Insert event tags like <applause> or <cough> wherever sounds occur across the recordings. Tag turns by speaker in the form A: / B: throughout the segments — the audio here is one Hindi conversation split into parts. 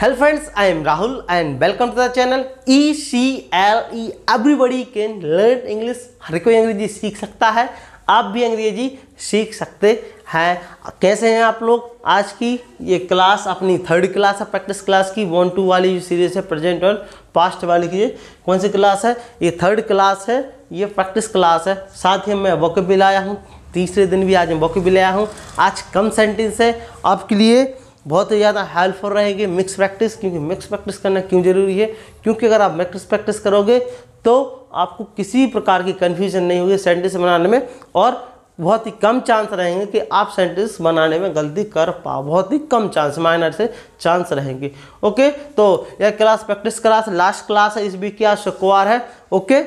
A: Hello friends I am Rahul and welcome to the channel E C L E everybody can learn English हर कोई अंग्रेजी सीख सकता है आप भी अंग्रेजी सीख सकते हैं कैसे हैं आप लोग आज की ये क्लास अपनी थर्ड क्लास है प्रैक्टिस क्लास की वन टू वाली जो सीरीज है प्रेजेंट और पास्ट वाली की कौन सी क्लास है ये थर्ड क्लास है ये प्रैक्टिस क्लास है साथ ही मैं वॉकअप भी लाया हूँ तीसरे दिन भी आज मैं वॉकअप भी लाया हूँ आज कम सेंटेंस है आपके लिए बहुत ही ज़्यादा हेल्पफुल रहेगी मिक्स प्रैक्टिस क्योंकि मिक्स प्रैक्टिस करना क्यों ज़रूरी है क्योंकि अगर आप मिक्स प्रैक्टिस करोगे तो आपको किसी प्रकार की कन्फ्यूजन नहीं होगी सेंटेंस बनाने में और बहुत ही कम चांस रहेंगे कि आप सेंटेंस बनाने में गलती कर पाओ बहुत ही कम चांस माइनर से चांस रहेंगे ओके तो यह class practice class last class है इस वीक की आज शुक्रवार है ओके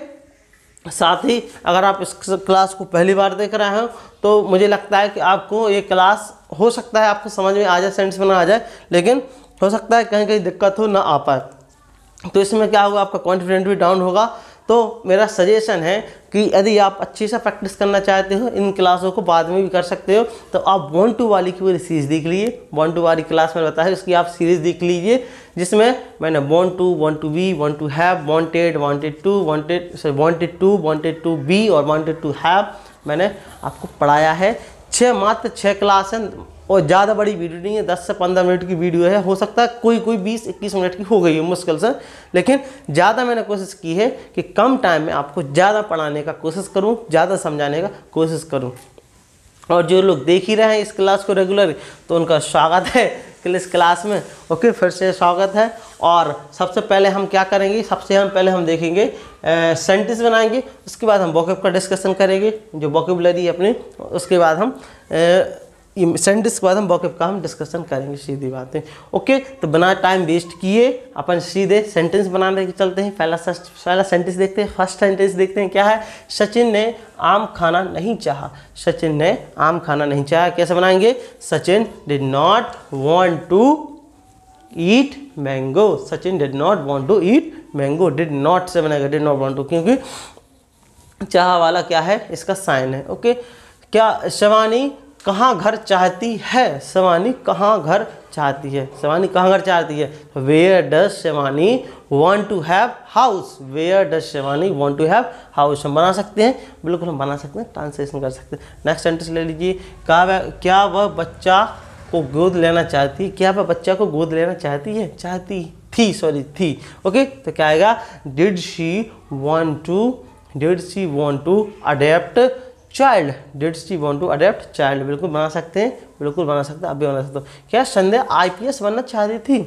A: साथ ही अगर आप इस क्लास को पहली बार देख रहे हो तो मुझे लगता है कि आपको ये क्लास हो सकता है आपको समझ में आ जाए सेंस में ना आ जाए लेकिन हो सकता है कहीं कहीं दिक्कत हो ना आ पाए तो इसमें क्या होगा आपका कॉन्फिडेंट भी डाउन होगा तो मेरा सजेशन है कि यदि आप अच्छे से प्रैक्टिस करना चाहते हो इन क्लासों को बाद में भी कर सकते हो तो आप वन टू वाली की पूरी सीरीज़ देख लीजिए वन टू वाली क्लास में बताया उसकी आप सीरीज़ देख लीजिए जिसमें मैंने want to want to be want to have wanted wanted to wanted sorry wanted to wanted to be और वॉन्टेड टू हैव मैंने आपको पढ़ाया है छः मात्र छः क्लास है और ज़्यादा बड़ी वीडियो नहीं है दस से पंद्रह मिनट की वीडियो है हो सकता है कोई कोई बीस इक्कीस मिनट की हो गई है मुश्किल से लेकिन ज़्यादा मैंने कोशिश की है कि कम टाइम में आपको ज़्यादा पढ़ाने का कोशिश करूँ ज़्यादा समझाने का कोशिश करूँ और जो लोग देख ही रहे हैं इस क्लास को रेगुलर तो उनका स्वागत है <laughs> इस क्लास में ओके फिर से स्वागत है और सबसे पहले हम क्या करेंगे सबसे हम पहले हम देखेंगे सेंटेंस बनाएंगे उसके बाद हम वॉकअप का डिस्कशन करेंगे जो वॉकेबलरी है अपनी उसके बाद हम सेंटेंस के बाद हम वॉकअप का हम डिस्कशन करेंगे सीधी बातें ओके तो बना टाइम वेस्ट किए अपन सीधे सेंटेंस बनाने के चलते हैं पहला पहला सेंटेंस देखते हैं फर्स्ट सेंटेंस देखते हैं क्या है सचिन ने आम खाना नहीं चाहा सचिन ने आम खाना नहीं चाहा कैसे बनाएंगे Sachin did not want to eat mango Sachin did not want to eat mango did not से बनाएगा डिड नॉट वॉन्ट टू क्योंकि चाह वाला क्या है इसका साइन है ओके क्या शिवानी कहाँ घर चाहती है शिवानी कहाँ घर चाहती है शिवानी कहाँ घर चाहती है where does Shivani want to have house where does Shivani want to have house हम बना सकते हैं बिल्कुल हम बना सकते हैं ट्रांसलेशन कर सकते हैं नेक्स्ट सेंटेंस ले लीजिए क्या वह बच्चा को गोद लेना चाहती है क्या वह बच्चा को गोद लेना चाहती है चाहती थी सॉरी थी ओके तो क्या आएगा did she want to did she want to adopt child did she want to adopt child बिल्कुल बना सकते हैं बिल्कुल बना सकते हैं आप भी बना सकते हो क्या संध्या आईपीएस बनना चाहती थी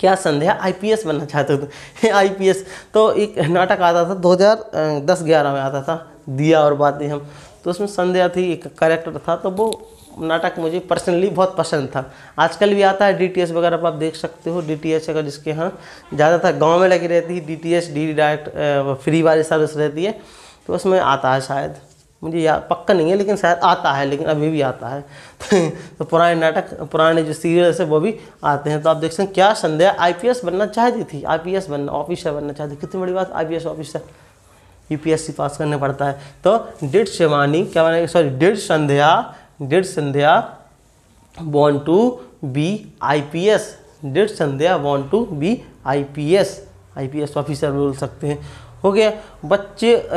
A: क्या संध्या आईपीएस बनना चाहते थे आईपीएस <laughs> तो एक नाटक आता था 2010-11 में आता था दिया और बातें हम तो उसमें संध्या थी एक करेक्टर था तो वो नाटक मुझे पर्सनली बहुत पसंद था आजकल भी आता है डीटीएस वगैरह आप देख सकते हो डीटीएस अगर जिसके यहाँ ज़्यादातर गांव में लगी रहती है डीटीएस डी डायरेक्ट फ्री वाली सर्विस रहती है तो उसमें आता है शायद मुझे याद पक्का नहीं है लेकिन शायद आता है लेकिन अभी भी आता है <laughs> तो पुराने नाटक पुराने जो सीरियल्स है वो भी आते हैं तो आप देख सकते हैं क्या संध्या आई बनना चाहती थी आई बनना ऑफिसर बनना चाहती थी कितनी बड़ी बात आई ऑफिसर यूपीएससी पास करना पड़ता है तो डिड शिवानी क्या बना sorry did Sandhya P S want Sandhya be to be I P S I P S officer बोल सकते हैं हो गया बच्चे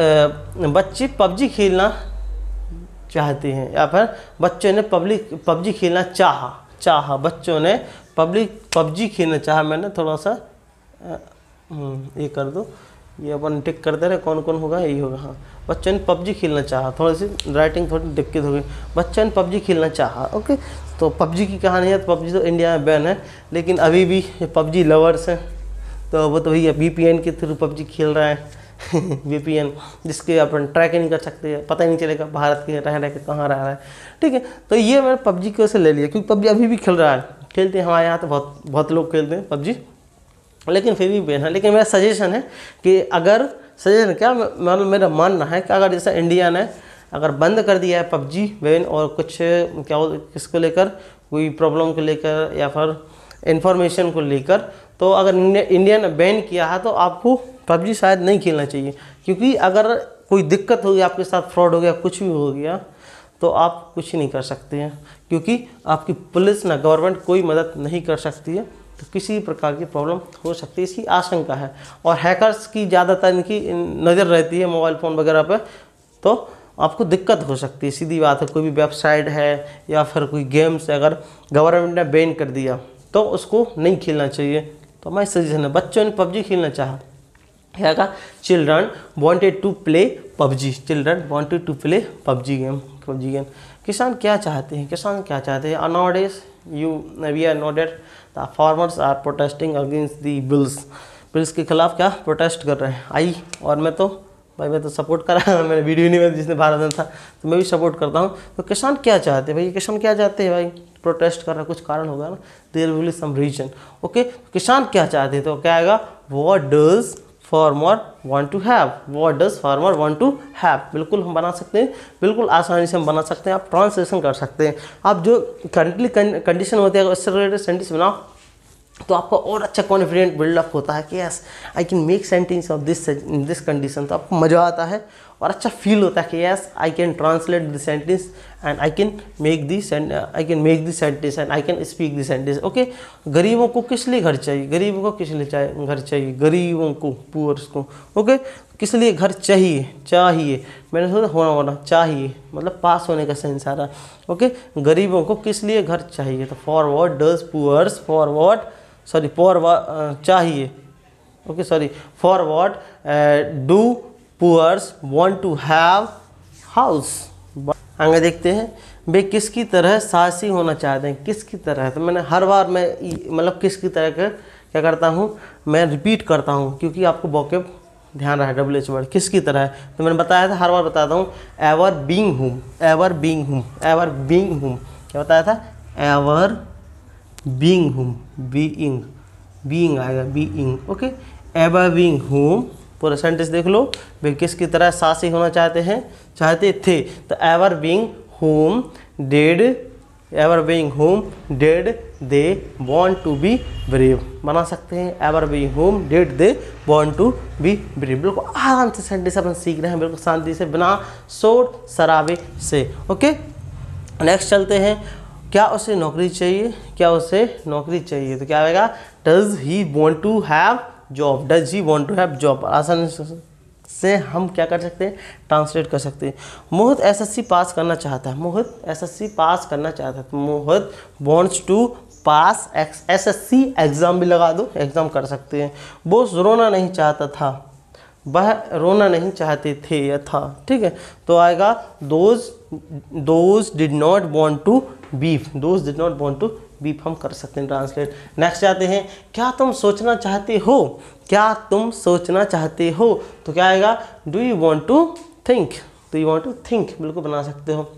A: बच्चे पबजी खेलना चाहते हैं या फिर बच्चों ने पब्लिक पबजी खेलना चाहा चाहा बच्चों ने पब्लिक पबजी खेलना चाहा मैंने थोड़ा सा हम्म, ये कर दो ये अपन टिक करते रहे कौन कौन होगा यही होगा हाँ बच्चे ने पबजी खेलना चाहा थोड़ी सी राइटिंग थोड़ी दिक्कत हो गई बच्चे ने पबजी खेलना चाहा ओके तो पबजी की कहानी है तो पबजी तो इंडिया में बैन है लेकिन अभी भी पबजी लवर्स हैं तो वो तो भैया वी के थ्रू पबजी खेल रहा है वी जिसके अपन ट्रैक नहीं कर सकते पता ही नहीं चलेगा भारत के रह रहे कहाँ रह रहा है ठीक है तो ये मैंने पबजी की वजह से ले लिया क्योंकि पबजी अभी भी खेल रहा है खेलते हैं हमारे यहाँ तो बहुत बहुत लोग खेलते हैं पबजी लेकिन फिर भी बैन है लेकिन मेरा सजेशन है कि अगर सजेशन क्या मतलब मेरा मानना है कि अगर जैसे इंडिया ने अगर बंद कर दिया है पबजी बैन और कुछ क्या हो किसको लेकर कोई प्रॉब्लम को लेकर या फिर इन्फॉर्मेशन को लेकर तो अगर इंडिया ने बैन किया है तो आपको पबजी शायद नहीं खेलना चाहिए क्योंकि अगर कोई दिक्कत होगी आपके साथ फ्रॉड हो गया कुछ भी हो गया तो आप कुछ नहीं कर सकते हैं क्योंकि आपकी पुलिस ना गवर्नमेंट कोई मदद नहीं कर सकती है तो किसी प्रकार की प्रॉब्लम हो सकती है इसकी आशंका है और हैकर्स की ज़्यादातर इनकी नज़र रहती है मोबाइल फ़ोन वगैरह पर तो आपको दिक्कत हो सकती है सीधी बात है कोई भी वेबसाइट है या फिर कोई गेम्स अगर गवर्नमेंट ने बैन कर दिया तो उसको नहीं खेलना चाहिए तो हमारी सजेशन है बच्चों ने पबजी खेलना चाहा क्या कहा children wanted to play PUBG children wanted to play PUBG game PUBG game किसान क्या चाहते हैं किसान क्या चाहते हैं अनोडेस you we are not the farmers are protesting against the bills bills के खिलाफ क्या प्रोटेस्ट कर रहे हैं आई और मैं तो भाई मैं तो सपोर्ट कर रहा <laughs> मैंने वीडियो नहीं में जिसने भारत में था तो मैं भी सपोर्ट करता हूँ तो किसान क्या चाहते हैं भाई किसान क्या चाहते हैं भाई प्रोटेस्ट कर रहा कुछ कारण होगा ना there will some reason okay किसान क्या चाहते हैं तो क्या आएगा what does farmer want to have what does farmer want to have बिल्कुल हम बना सकते हैं बिल्कुल आसानी से हम बना सकते हैं आप ट्रांसलेशन कर सकते हैं आप जो करंटली कंडीशन होते हैं उससे रिलेटेड सेंटेंस बनाओ तो आपका और अच्छा कॉन्फिडेंट बिल्डअप होता है कि yes I can make sentence of this this condition तो आपको मज़ा आता है और अच्छा फील होता है कि yes I can translate the sentence and I can make the I can make the sentence and I can speak the sentence okay गरीबों को किस लिए घर चाहिए गरीबों को किस लिए चाहिए घर चाहिए गरीबों को पुअर्स को ओके किस लिए घर चाहिए चाहिए मैंने सोचा होना होना चाहिए मतलब पास होने का सेंस आ रहा है ओके गरीबों को किस लिए घर चाहिए तो for what does poors for what sorry poor चाहिए okay sorry for what do poors want to have house आगे देखते हैं वे किसकी तरह साहसी होना चाहते हैं किसकी तरह तो मैंने हर बार मैं मतलब किसकी तरह के क्या करता हूँ मैं रिपीट करता हूँ क्योंकि आपको बॉके ध्यान रहा है डब्ल्यू एच वर्ड किसकी तरह तो मैंने बताया था हर बार बताता हूँ ever being whom ever being whom ever being whom क्या बताया था ever being whom being being आएगा being okay ever being whom पूरा सेंटेंस देख लो वे किसकी तरह सासी होना चाहते हैं चाहते थे तो ever being home dead ever being home dead they want to be brave बना सकते हैं ever being home dead they want to be brave बिल्कुल आराम से सेंटेंस अपन सीख रहे हैं बिल्कुल शांति से बिना शोर शराबे से ओके नेक्स्ट चलते हैं क्या उसे नौकरी चाहिए क्या उसे नौकरी चाहिए तो क्या आएगा does he want to have job does he want to have job आसान से हम क्या कर सकते हैं ट्रांसलेट कर सकते हैं मोहित एसएससी पास करना चाहता है मोहित एसएससी पास करना चाहता है Mohit wants to pass S S C exam भी लगा दो एग्ज़ाम कर सकते हैं वो रोना नहीं चाहता था वह रोना नहीं चाहते थे या था ठीक है तो आएगा those those did not want to beef those did not want to भी हम कर सकते हैं ट्रांसलेट नेक्स्ट जाते हैं क्या तुम सोचना चाहते हो क्या तुम सोचना चाहते हो तो क्या आएगा do you want to think do you want to think बिल्कुल बना सकते हो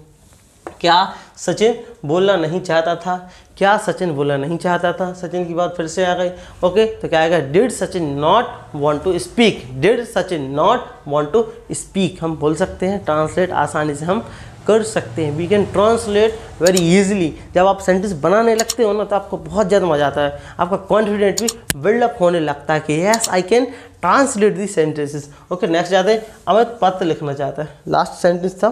A: क्या सचिन बोलना नहीं चाहता था क्या सचिन बोलना नहीं चाहता था सचिन की बात फिर से आ गई ओके तो क्या आएगा did Sachin not want to speak did Sachin not want to speak हम बोल सकते हैं ट्रांसलेट आसानी से हम कर सकते हैं we can translate very easily जब आप सेंटेंस बनाने लगते हो ना तो आपको बहुत ज़्यादा मज़ा आता है आपका कॉन्फिडेंट भी बिल्डअप होने लगता है कि yes I can translate the sentences okay next जाते हैं अमित पत्र लिखना चाहता है लास्ट सेंटेंस था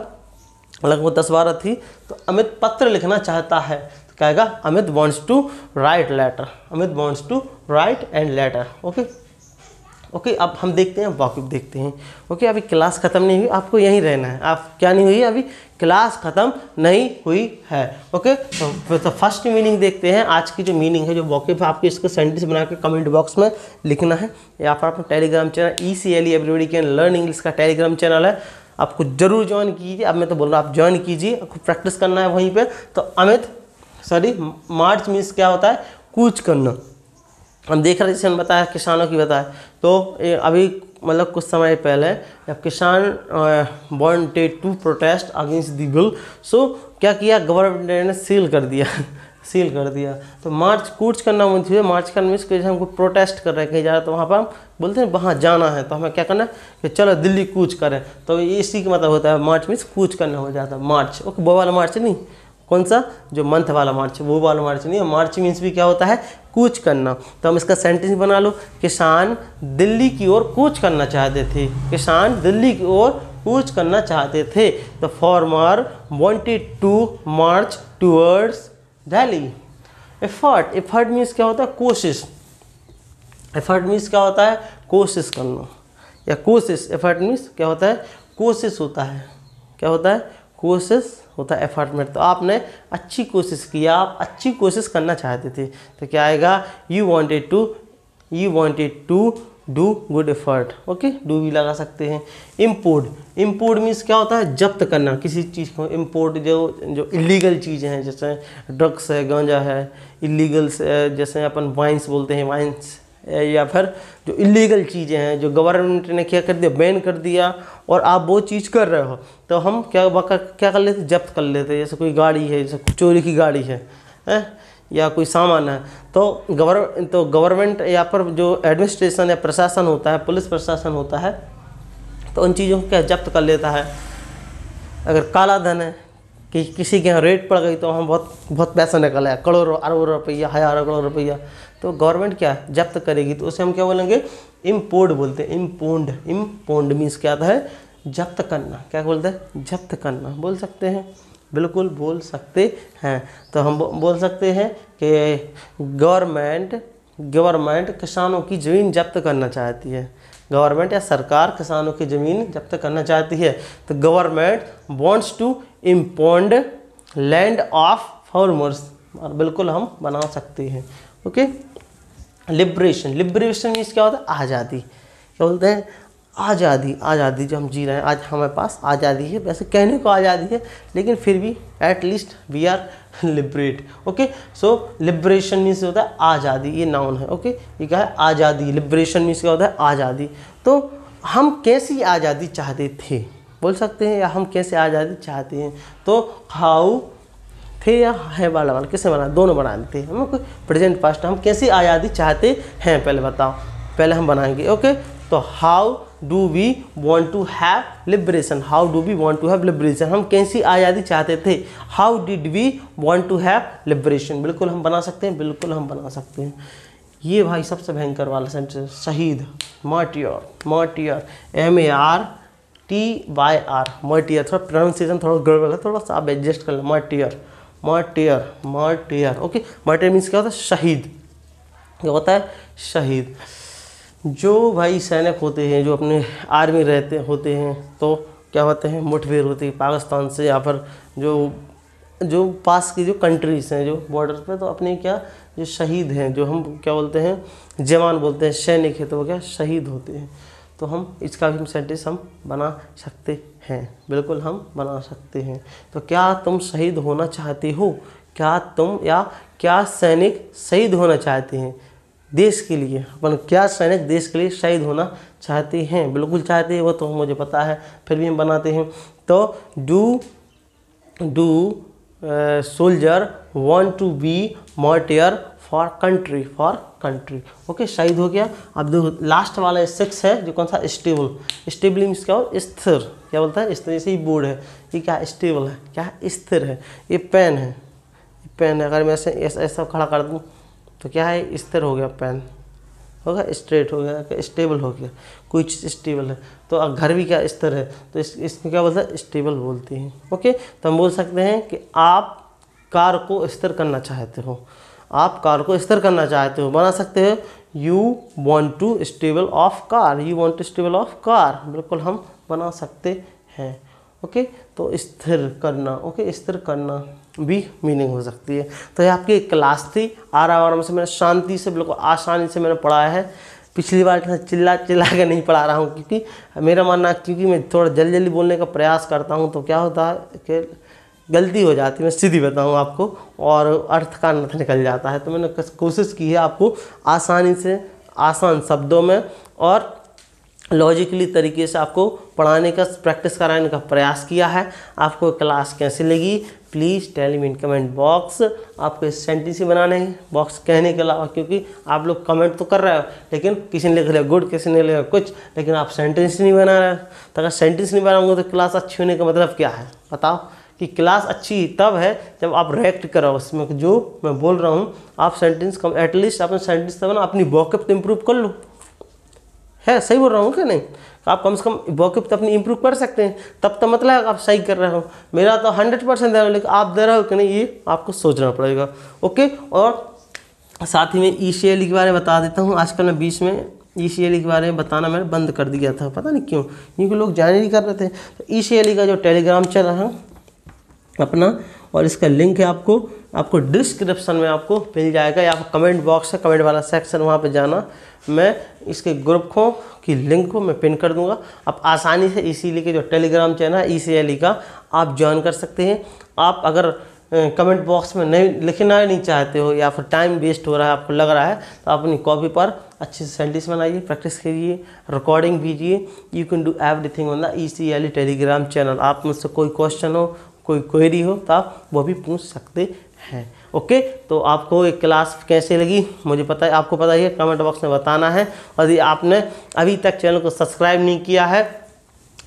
A: लगभग दस बारह थी तो अमित पत्र लिखना चाहता है तो कहेगा Amit wants to write letter Amit wants to write and letter okay okay okay, अब हम देखते हैं वाकिफ देखते हैं ओके okay, अभी क्लास ख़त्म नहीं हुई आपको यहीं रहना है आप क्या नहीं हुई अभी क्लास ख़त्म नहीं हुई है ओके तो फर्स्ट मीनिंग तो देखते हैं आज की जो मीनिंग है जो वॉकिफ है आपको इसको सेंटेंस बना के कमेंट बॉक्स में लिखना है या फिर अपना Telegram channel E C L everybody can learn English का टेलीग्राम चैनल है आपको जरूर ज्वाइन कीजिए अब मैं तो बोल रहा हूँ आप ज्वाइन कीजिए आपको प्रैक्टिस करना है वहीं पर तो अमित सॉरी मार्च मीन्स क्या होता है कूच करना हम देख रहे जैसे हम बताया किसानों की बताया तो अभी मतलब कुछ समय पहले जब किसान wanted to protest against the bill so क्या किया गवर्नमेंट ने सील कर दिया सील <laughs> कर दिया तो मार्च कूच करना मुझे हुए मार्च का मीन्स कि हमको प्रोटेस्ट कर रहे हैं कहीं जा रहे तो वहाँ पर हम बोलते हैं वहाँ जाना है तो हमें क्या करना है कि चलो दिल्ली कूच करें तो इसी का मतलब होता है मार्च मीन्स कूच करना हो जाता है मार्च ओके बोवाला मार्च नहीं कौन सा जो मंथ वाला मार्च वो वाला मार्च नहीं है मार्च मीन्स भी क्या होता है कूच करना तो हम इसका सेंटेंस बना लो किसान दिल्ली की ओर कूच करना चाहते थे किसान दिल्ली की ओर कूच करना चाहते थे the farmer wanted to march towards Delhi effort effort means क्या होता है कोशिश एफर्ट मीन्स क्या होता है कोशिश करना या कोशिश एफर्ट मीन्स क्या होता है कोशिश होता है क्या होता है कोशिश होता है एफर्ट में तो आपने अच्छी कोशिश की आप अच्छी कोशिश करना चाहते थे तो क्या आएगा you wanted to you wanted to do good effort okay do भी लगा सकते हैं इम्पोर्ट इम्पोर्ट मीन्स क्या होता है जब्त करना किसी चीज़ को इम्पोर्ट जो जो इलीगल चीज़ें हैं जैसे ड्रग्स है गांजा है इलीगल्स जैसे अपन वाइन्स बोलते हैं वाइन्स या फिर जो इलीगल चीज़ें हैं जो गवर्नमेंट ने क्या कर दिया बैन कर दिया और आप वो चीज़ कर रहे हो तो हम क्या क्या कर लेते जब्त कर लेते जैसे कोई गाड़ी है जैसे चोरी की गाड़ी है, ए? या कोई सामान है तो गवर तो गवर्नमेंट या पर जो एडमिनिस्ट्रेशन या प्रशासन होता है पुलिस प्रशासन होता है तो उन चीज़ों को क्या जब्त कर लेता है अगर काला धन है कि किसी के यहाँ रेट पड़ गई तो हम बहुत बहुत पैसा निकल आया करोड़ों अरबों रुपया हज़ारों करोड़ रुपया तो गवर्नमेंट क्या जब्त करेगी तो उसे हम क्या बोलेंगे इम्पोर्ड बोलते हैं इम्पोन्ड इम्पोन्ड मीन्स क्या आता है जब्त करना क्या बोलते हैं जब्त करना बोल सकते हैं बिल्कुल बोल सकते हैं तो हम बोल सकते हैं कि गवर्नमेंट गवर्नमेंट किसानों की ज़मीन जब्त करना चाहती है गवर्नमेंट या सरकार किसानों की ज़मीन जब्त करना चाहती है तो government wants to impound land of farmers और बिल्कुल हम बना सकते हैं ओके लिब्रेशन लिब्रेशन मीन्स क्या होता है आज़ादी क्या बोलते हैं आज़ादी आज़ादी जो हम जी रहे हैं आज हमारे पास आज़ादी है वैसे कहने को आज़ादी है लेकिन फिर भी at least we are liberate okay so liberation means होता है आज़ादी ये नाउन है ओके okay? ये क्या है आज़ादी लिब्रेशन मीन्स क्या होता है आज़ादी तो हम कैसी आज़ादी चाहते थे बोल सकते हैं या हम कैसे आज़ादी चाहते हैं तो हाउ थे या है वाला वाला किसे बना दोनों बना देते हैं हमको प्रेजेंट पास्ट हम कैसी आज़ादी चाहते हैं पहले बताओ पहले हम बनाएंगे ओके तो how do we want to have liberation how do we want to have liberation हम कैसी आज़ादी चाहते थे how did we want to have liberation बिल्कुल हम बना सकते हैं बिल्कुल हम बना सकते हैं ये भाई सबसे भयंकर वाला सेंटेंस शहीद martyr martyr M A R T Y R martyr थोड़ा प्रोनाउंसिएशन थोड़ा गड़बड़ है थोड़ा सा आप एडजस्ट कर लो martyr martyr martyr okay martyr means क्या होता है शहीद क्या होता है शहीद जो भाई सैनिक होते हैं जो अपने आर्मी रहते होते हैं तो क्या होते हैं मुठभेड़ होती है पाकिस्तान से या फिर जो जो पास की जो कंट्रीज हैं जो बॉर्डर पे तो अपने क्या जो शहीद हैं जो हम क्या बोलते हैं जवान बोलते हैं सैनिक है तो वो क्या शहीद होते हैं तो हम इसका भी सेंटेंस हम बना सकते हैं बिल्कुल हम बना सकते हैं तो क्या तुम शहीद होना चाहते हो क्या तुम या क्या सैनिक शहीद होना चाहते हैं देश के लिए अपन क्या सैनिक देश के लिए शहीद होना चाहते हैं बिल्कुल चाहते हैं वो तो मुझे पता है फिर भी हम बनाते हैं तो do do soldier want to be martyr for country for country okay शहीद हो गया अब देखो लास्ट वाला सिक्स है जो कौन सा स्टेबल स्टेबल मीन्स क्या हो स्थिर क्या बोलता है स्थिर जैसे ही बोर्ड है ये क्या स्टेबल है क्या स्थिर है ये पेन है पेन है अगर मैं ऐसे ऐसा खड़ा कर दूँ तो क्या है स्थिर हो गया पेन हो गया स्ट्रेट हो गया स्टेबल हो गया कोई चीज़ स्टेबल है तो घर भी क्या स्तर है तो इस इसमें क्या बोलता है स्टेबल बोलती हैं ओके तो हम बोल सकते हैं कि आप कार को स्थिर करना चाहते हो आप कार को स्थिर करना चाहते हो बना सकते हो you want to stable of car you want to stable of car बिल्कुल हम बना सकते हैं ओके तो स्थिर करना ओके स्थिर करना भी मीनिंग हो सकती है तो ये आपकी क्लास थी आराम आराम से मैंने शांति से बिल्कुल आसानी से मैंने पढ़ाया है पिछली बार इतना चिल्ला चिल्ला के नहीं पढ़ा रहा हूँ क्योंकि मेरा मानना क्योंकि मैं थोड़ा जल्दी जल्दी बोलने का प्रयास करता हूँ तो क्या होता है कि गलती हो जाती है मैं सीधी बताऊँ आपको और अर्थ का अर्थ निकल जाता है तो मैंने कोशिश की है आपको आसानी से आसान शब्दों में और लॉजिकली तरीके से आपको पढ़ाने का प्रैक्टिस कराने का प्रयास किया है आपको क्लास कैसी लगी please tell me in comment box आपको इस सेंटेंस ही बनाने हैं बॉक्स कहने के अलावा क्योंकि आप लोग कमेंट तो कर रहे हो लेकिन किसी ने लिख लिया गुड किसी ने लिख रहे कुछ लेकिन आप सेंटेंस नहीं बना रहे तो अगर सेंटेंस नहीं बनाऊंगे तो क्लास अच्छी होने का मतलब क्या है बताओ कि क्लास अच्छी तब है जब आप रिएक्ट करो उसमें जो मैं बोल रहा हूँ आप सेंटेंस कम एटलीस्ट आपने सेंटेंस तब ना अपनी वॉकअप तो इम्प्रूव कर लो है सही बोल रहा हूँ क्या नहीं आप कम से कम वॉकअप तो अपनी इम्प्रूव कर सकते हैं तब तो मतलब आप सही कर रहे हो मेरा तो हंड्रेड परसेंट दे रहा हूँ लेकिन आप दे रहे हो कि नहीं ये आपको सोचना पड़ेगा ओके और साथ ही में ई सी एल के बारे में बता देता हूँ आजकल मैं बीच में ई सी एल के बारे में बताना मैंने बंद कर दिया था पता नहीं क्यों क्योंकि लोग जाने नहीं कर रहे थे तो ई e e का जो टेलीग्राम चल रहा है अपना और इसका लिंक है आपको आपको डिस्क्रिप्शन में आपको मिल जाएगा या आप कमेंट बॉक्स है कमेंट वाला सेक्शन वहाँ पे जाना मैं इसके ग्रुप को की लिंक को मैं पिन कर दूंगा आप आसानी से ई सी के जो टेलीग्राम चैनल है ई e सी e का आप ज्वाइन कर सकते हैं आप अगर कमेंट बॉक्स में नहीं लिखना नहीं चाहते हो या फिर टाइम वेस्ट हो रहा है आपको लग रहा है तो आप अपनी कॉपी पर अच्छे से सेंटिस बनाइए प्रैक्टिस कीजिए रिकॉर्डिंग कीजिए you can do everything on the E C Telegram channel आप मुझसे कोई क्वेश्चन हो कोई क्वेरी हो तो आप वो भी पूछ सकते हैं ओके तो आपको ये क्लास कैसे लगी मुझे पता है आपको पता ही है कमेंट बॉक्स में बताना है और यदि आपने अभी तक चैनल को सब्सक्राइब नहीं किया है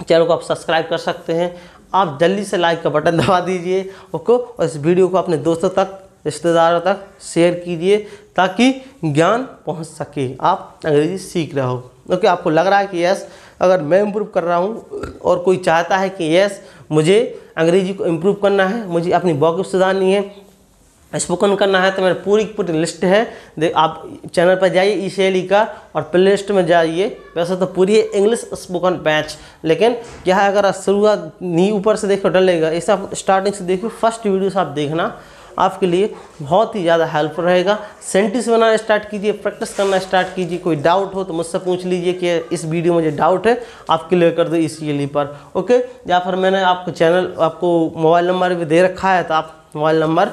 A: चैनल को आप सब्सक्राइब कर सकते हैं आप जल्दी से लाइक का बटन <laughs> दबा दीजिए ओके और इस वीडियो को अपने दोस्तों तक रिश्तेदारों तक शेयर कीजिए ताकि ज्ञान पहुंच सके आप अंग्रेज़ी सीख रहे हो ओके आपको लग रहा है कि यस अगर मैं इम्प्रूव कर रहा हूँ और कोई चाहता है कि यस मुझे अंग्रेजी को इम्प्रूव करना है मुझे अपनी बॉक सुधारनी है स्पोकन करना है तो मेरी पूरी पूरी लिस्ट है दे आप चैनल पर जाइए ई शैली का और प्ले लिस्ट में जाइए वैसे तो पूरी है इंग्लिश स्पोकन पैच लेकिन क्या है अगर आप शुरुआत नहीं ऊपर से देखो डलेगा ऐसा स्टार्टिंग से देखो फर्स्ट वीडियो से आप देखना आपके लिए बहुत ही ज़्यादा हेल्प रहेगा सेंटेंस बनाना स्टार्ट कीजिए प्रैक्टिस करना स्टार्ट कीजिए कोई डाउट हो तो मुझसे पूछ लीजिए कि इस वीडियो में जो डाउट है आप क्लियर कर दो इस लिए पर ओके या फिर मैंने आपको चैनल आपको मोबाइल नंबर भी दे रखा है तो आप मोबाइल नंबर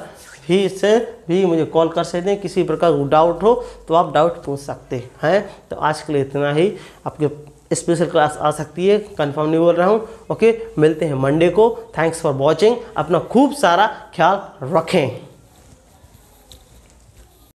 A: भी से भी मुझे कॉल कर सकते हैं किसी प्रकार का डाउट हो तो आप डाउट पूछ सकते हैं तो आज के लिए इतना ही आपके स्पेशल क्लास आ सकती है कंफर्म नहीं बोल रहा हूँ ओके मिलते हैं मंडे को थैंक्स फॉर वॉचिंग अपना खूब सारा ख्याल रखें